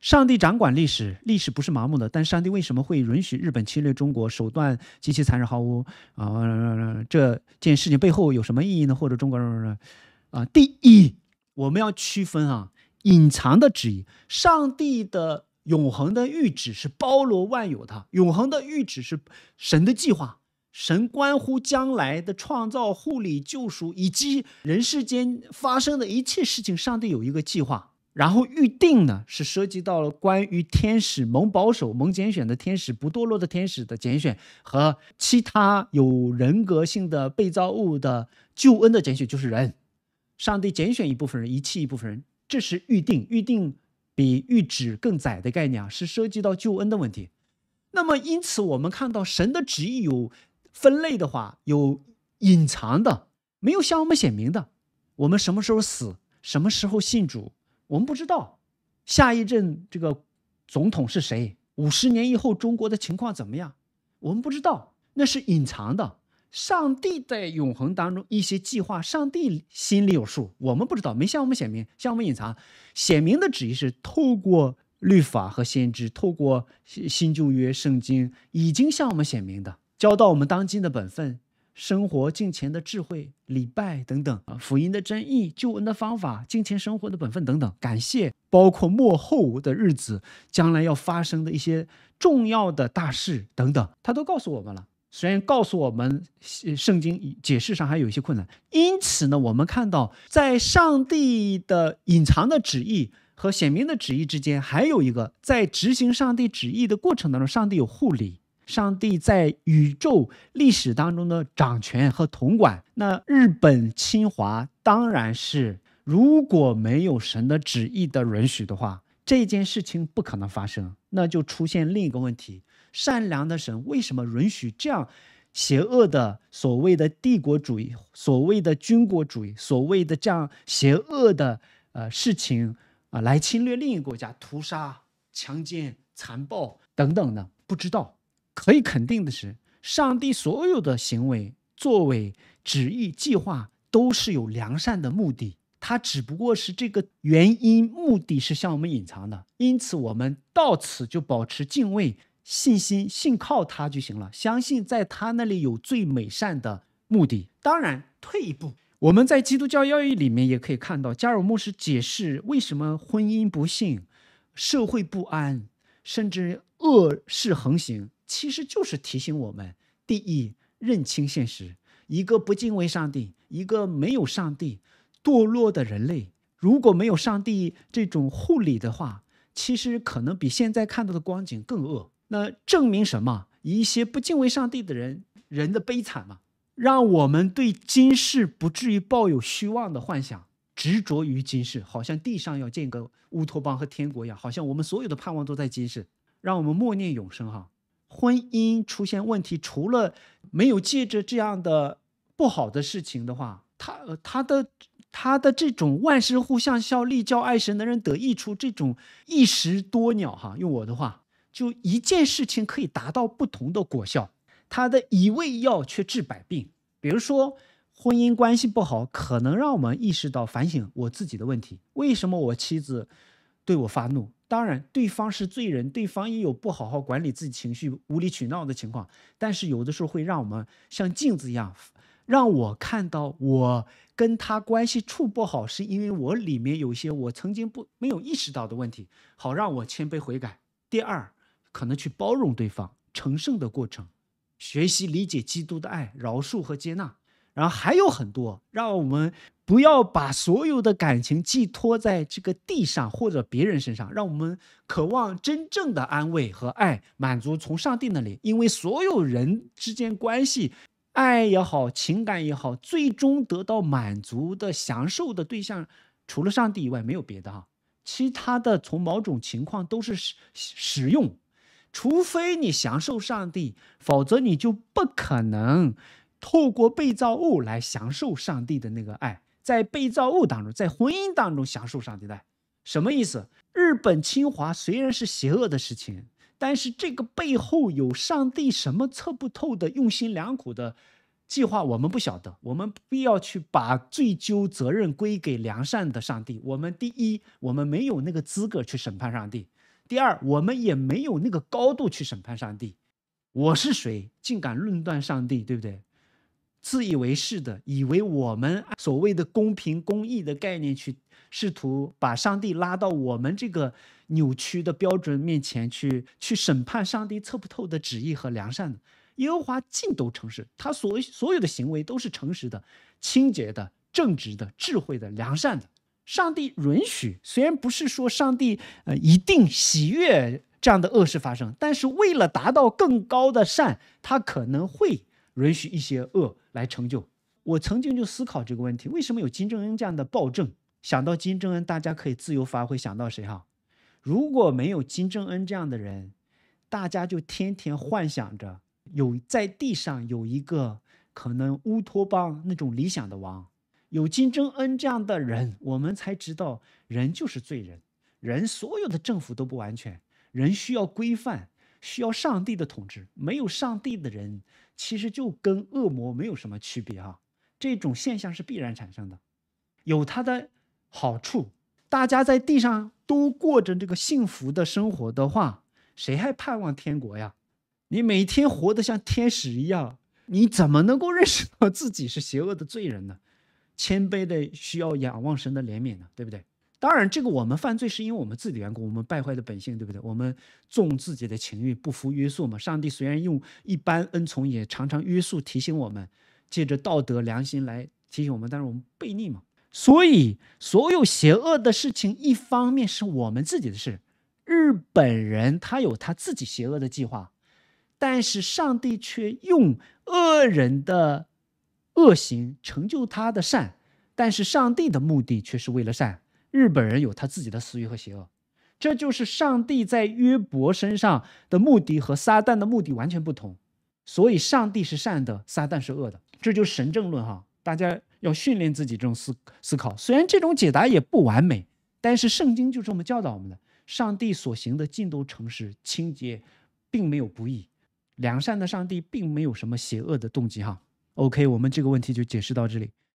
上帝掌管历史，历史不是盲目的。但上帝为什么会允许日本侵略中国，手段极其残忍，毫无啊？这件事情背后有什么意义呢？或者中国人啊？第一，我们要区分啊，隐藏的旨意，上帝的永恒的预旨是包罗万有的，永恒的预旨是神的计划。神关乎将来的创造、护理、救赎以及人世间发生的一切事情，上帝有一个计划。然后预定呢，是涉及到了关于天使蒙保守、蒙拣选的天使不堕落的天使的拣选，和其他有人格性的被造物的救恩的拣选，就是人，上帝拣选一部分人，遗弃一部分人，这是预定。预定比预旨更窄的概念啊，是涉及到救恩的问题。那么因此我们看到神的旨意有分类的话，有隐藏的，没有向我们显明的。我们什么时候死，什么时候信主？我们不知道下一任这个总统是谁，五十年以后中国的情况怎么样，我们不知道，那是隐藏的。上帝在永恒当中一些计划，上帝心里有数，我们不知道，没向我们显明，向我们隐藏。显明的旨意是透过律法和先知，透过新旧约圣经，已经向我们显明的，交到我们当今的本分。生活金钱的智慧、礼拜等等啊，福音的真意、救恩的方法、金钱生活的本分等等，感谢包括末后的日子将来要发生的一些重要的大事等等，他都告诉我们了。虽然告诉我们，圣经解释上还有一些困难，因此呢，我们看到在上帝的隐藏的旨意和显明的旨意之间，还有一个在执行上帝旨意的过程当中，上帝有护理。上帝在宇宙历史当中的掌权和统管，那日本侵华当然是如果没有神的旨意的允许的话，这件事情不可能发生。那就出现另一个问题：善良的神为什么允许这样邪恶的所谓的帝国主义、所谓的军国主义、所谓的这样邪恶的呃事情啊来侵略另一个国家、屠杀、强奸、残暴等等呢？不知道。可以肯定的是，上帝所有的行为、作为、旨意、计划都是有良善的目的，他只不过是这个原因、目的是向我们隐藏的。因此，我们到此就保持敬畏、信心，信靠他就行了。相信在他那里有最美善的目的。当然，退一步，我们在基督教教义里面也可以看到，加尔牧师解释为什么婚姻不幸、社会不安，甚至恶事横行。其实就是提醒我们：第一，认清现实。一个不敬畏上帝，一个没有上帝，堕落的人类，如果没有上帝这种护理的话，其实可能比现在看到的光景更恶。那证明什么？一些不敬畏上帝的人，人的悲惨嘛，让我们对今世不至于抱有虚妄的幻想，执着于今世，好像地上要建个乌托邦和天国一样，好像我们所有的盼望都在今世。让我们默念永生，哈。婚姻出现问题，除了没有借着这样的不好的事情的话，他他的他的这种万事互相效力，叫爱神的人得益处，这种一石多鸟哈。用我的话，就一件事情可以达到不同的果效。他的一味药却治百病，比如说婚姻关系不好，可能让我们意识到反省我自己的问题，为什么我妻子对我发怒。当然，对方是罪人，对方也有不好好管理自己情绪、无理取闹的情况，但是有的时候会让我们像镜子一样，让我看到我跟他关系处不好，是因为我里面有些我曾经不没有意识到的问题，好让我谦卑悔改。第二，可能去包容对方，成圣的过程，学习理解基督的爱、饶恕和接纳。然后还有很多，让我们不要把所有的感情寄托在这个地上或者别人身上，让我们渴望真正的安慰和爱，满足从上帝那里。因为所有人之间关系，爱也好，情感也好，最终得到满足的享受的对象，除了上帝以外没有别的哈。其他的从某种情况都是使使用，除非你享受上帝，否则你就不可能。透过被造物来享受上帝的那个爱，在被造物当中，在婚姻当中享受上帝的，爱，什么意思？日本侵华虽然是邪恶的事情，但是这个背后有上帝什么测不透的用心良苦的计划，我们不晓得，我们必要去把追究责任归给良善的上帝。我们第一，我们没有那个资格去审判上帝；第二，我们也没有那个高度去审判上帝。我是谁，竟敢论断上帝，对不对？自以为是的，以为我们所谓的公平公义的概念去试图把上帝拉到我们这个扭曲的标准面前去，去审判上帝测不透的旨意和良善的。耶和华尽都诚实，他所所有的行为都是诚实的、清洁的、正直的、智慧的、良善的。上帝允许，虽然不是说上帝呃一定喜悦这样的恶事发生，但是为了达到更高的善，他可能会。允许一些恶来成就。我曾经就思考这个问题：为什么有金正恩这样的暴政？想到金正恩，大家可以自由发挥想到谁哈？如果没有金正恩这样的人，大家就天天幻想着有在地上有一个可能乌托邦那种理想的王。有金正恩这样的人，我们才知道人就是罪人，人所有的政府都不完全，人需要规范。需要上帝的统治，没有上帝的人，其实就跟恶魔没有什么区别啊！这种现象是必然产生的，有它的好处。大家在地上都过着这个幸福的生活的话，谁还盼望天国呀？你每天活得像天使一样，你怎么能够认识到自己是邪恶的罪人呢？谦卑的需要仰望神的怜悯呢，对不对？当然，这个我们犯罪是因为我们自己的缘故，我们败坏的本性，对不对？我们重自己的情欲，不服约束嘛。上帝虽然用一般恩宠，也常常约束提醒我们，借着道德良心来提醒我们，但是我们悖逆嘛。所以，所有邪恶的事情，一方面是我们自己的事。日本人他有他自己邪恶的计划，但是上帝却用恶人的恶行成就他的善，但是上帝的目的却是为了善。日本人有他自己的私欲和邪恶，这就是上帝在约伯身上的目的和撒旦的目的完全不同，所以上帝是善的，撒旦是恶的，这就是神正论哈。大家要训练自己这种思思考，虽然这种解答也不完美，但是圣经就这么教导我们的。上帝所行的尽都诚实清洁，并没有不义，良善的上帝并没有什么邪恶的动机哈。OK，我们这个问题就解释到这里。